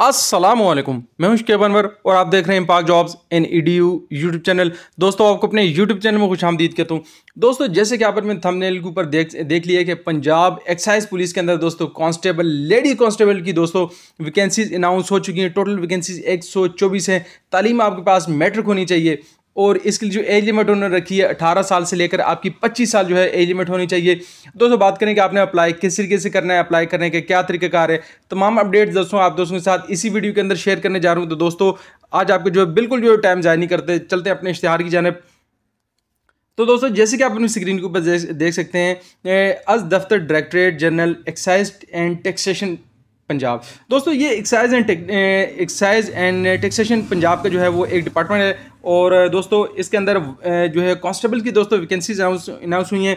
असलम मैं हूं शकेब अनवर और आप देख रहे हैं Pak jobs in E D U YouTube channel दोस्तों आपको अपने यूट्यूब चैनल में खुश आमदीद कहता हूँ दोस्तों जैसे कि आप अपने थंबनेल के ऊपर देख देख लिया कि पंजाब एक्साइज पुलिस के अंदर दोस्तों कांस्टेबल लेडी कांस्टेबल की दोस्तों वैकेंसीज अनाउंस हो चुकी हैं टोटल वैकेंसीज एक सौ चौबीस हैं तालीम आपके पास मैट्रिक होनी चाहिए और इसके लिए जो एज लिमिट उन्होंने रखी है अठारह साल से लेकर आपकी पच्चीस साल जो है एज लिमिट होनी चाहिए दोस्तों बात करें कि आपने अप्लाई किस तरीके से करना है अप्लाई करने के क्या तरीक़ेकार है तमाम अपडेट्स दोस्तों आप दोस्तों के साथ इसी वीडियो के अंदर शेयर करने जा रहा हूँ तो दोस्तों आज आपको जो है बिल्कुल जो है टाइम जाए नहीं करते चलते अपने इश्तहार की जानब तो दोस्तों जैसे कि आप अपनी स्क्रीन के ऊपर देख सकते हैं अज दफ्तर directorate general excise and taxation Punjab दोस्तों ये excise and excise and taxation Punjab का जो है वो एक डिपार्टमेंट है और दोस्तों इसके अंदर जो है कांस्टेबल की दोस्तों वैकेंसीज अनाउंस हुई हैं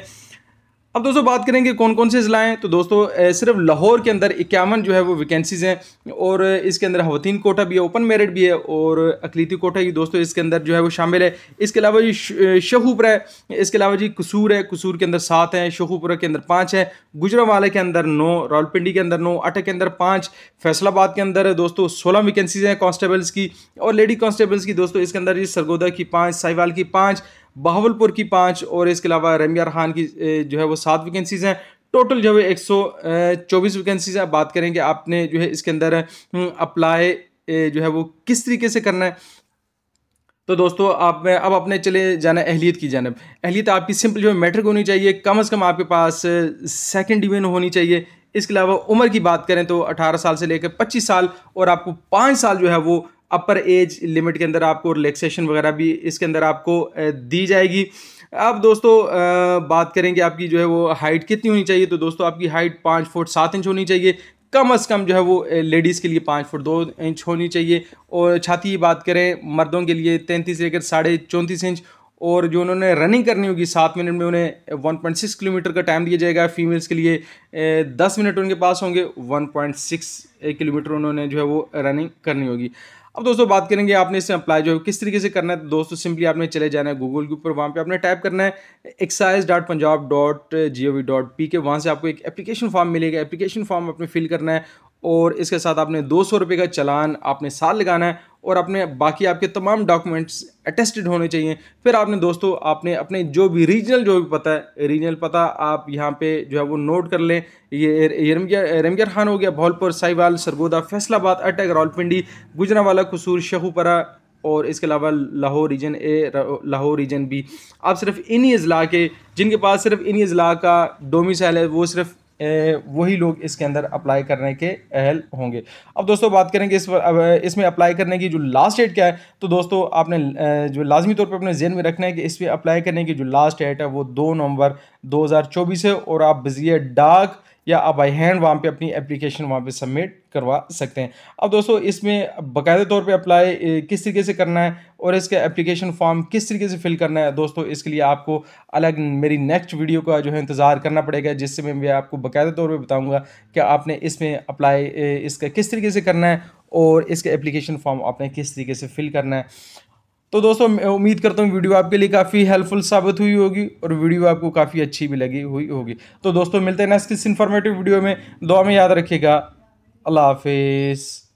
अब दोस्तों बात करेंगे कौन कौन से ज़िला हैं तो दोस्तों सिर्फ लाहौर के अंदर इक्यावन जो है वो वैकेंसीज़ हैं और इसके अंदर हवतीन कोटा भी है ओपन मेरिट भी है और अकलीती कोटा ये दोस्तों इसके अंदर जो है वो शामिल है इसके अलावा जी शहूपुरा है इसके अलावा जी कसूर है कसूर के अंदर सात हैं शहूपुरा के अंदर पाँच है गुजरावाला के अंदर नौ रावलपिंडी के अंदर नौ अटक के अंदर पाँच फैसलाबाद के अंदर दोस्तों सोलह वैकेंसीज़ हैं कॉन्स्टेबल्स की और लेडी कॉन्स्टेबल्स की दोस्तों इसके अंदर जी सरगोदा की पाँच साहिवाल की पाँच बहावलपुर की पाँच और इसके अलावा रमिया रहान की जो है वो सात वैकेंसीज़ हैं टोटल जो है एक सौ चौबीस वैकेंसीज है बात करेंगे आपने जो है इसके अंदर अप्लाई हम्म, जो है वो किस तरीके से करना है तो दोस्तों आप अब अपने चले जाना अहलीत की जानब अहलीत आपकी सिंपल जो है मैट्रिक होनी चाहिए कम अज़ कम आपके पास सेकंड डिवीजन होनी चाहिए इसके अलावा उम्र की बात करें तो 18 साल से लेकर 25 साल और आपको पाँच साल जो है वो अपर एज लिमिट के अंदर आपको रिलैक्सेशन वगैरह भी इसके अंदर आपको दी जाएगी अब दोस्तों बात करेंगे आपकी जो है वो हाइट कितनी होनी चाहिए तो दोस्तों आपकी हाइट पाँच फुट सात इंच होनी चाहिए कम अज़ कम जो है वो लेडीज़ के लिए पाँच फुट दो इंच होनी चाहिए और छाती की बात करें मर्दों के लिए तैंतीस लेकर साढ़े चौंतीस इंच और जो उन्होंने रनिंग करनी होगी सात मिनट में उन्हें वन पॉइंट सिक्स किलोमीटर का टाइम दिया जाएगा फीमेल्स के लिए दस मिनट उनके पास होंगे सिक्स किलोमीटर उन्होंने जो है वो रनिंग करनी होगी अब दोस्तों बात करेंगे आपने इसे अप्लाई जो है किस तरीके से करना है तो दोस्तों सिंपली आपने चले जाना है गूगल के ऊपर वहाँ पे आपने टाइप करना है excise dot Punjab dot G O V dot P K वहाँ से आपको एक एप्लीकेशन फॉर्म मिलेगा एप्लीकेशन फॉर्म आपने फिल करना है और इसके साथ आपने दो सौ रुपये का चलान आपने साल लगाना है और अपने बाकी आपके तमाम डॉक्यूमेंट्स अटेस्टेड होने चाहिए फिर आपने दोस्तों आपने अपने जो भी रीजनल जो भी पता है रीजनल पता आप यहाँ पे जो है वो नोट कर लें ये रेमगिया खान हो गया भौलपुर साहिवाल सरगोदा फैसलाबाद अटक रावलपिंडी गुजरावाला कसूर शेखुपरा और इसके अलावा Lahore region A Lahore region B आप सिर्फ इन्हीं अजला के जिनके पास सिर्फ इन्हीं अजला का डोमिसाइल है वो सिर्फ वही लोग इसके अंदर अप्लाई करने के अहल होंगे अब दोस्तों बात करेंगे इस पर इसमें अप्लाई करने की जो लास्ट डेट क्या है तो दोस्तों आपने जो लाजमी तौर पर अपने जेन में रखना है कि इस पर अप्लाई करने की जो लास्ट डेट है वो दो नवंबर 2024 है और आप है डाक या आप बाई हैंड वहाँ पे अपनी एप्लीकेशन वहाँ पे सबमिट करवा सकते हैं अब दोस्तों इसमें बाकायदे तौर पे अप्लाई किस तरीके से करना है और इसका एप्लीकेशन फॉर्म किस तरीके से फिल करना है दोस्तों इसके लिए आपको अलग मेरी नेक्स्ट वीडियो का जो है इंतज़ार करना पड़ेगा जिससे मैं आपको बकायदे तौर पर बताऊँगा कि आपने इसमें अप्लाई इसका किस तरीके से करना है और इसका एप्लीकेशन फॉर्म आपने किस तरीके से फिल करना है तो दोस्तों मैं उम्मीद करता हूँ वीडियो आपके लिए काफ़ी हेल्पफुल साबित हुई होगी और वीडियो आपको काफ़ी अच्छी भी लगी हुई होगी तो दोस्तों मिलते हैं नेक्स्ट किस इन्फॉर्मेटिव वीडियो में दुआ में याद रखिएगा अल्लाह हाफिज़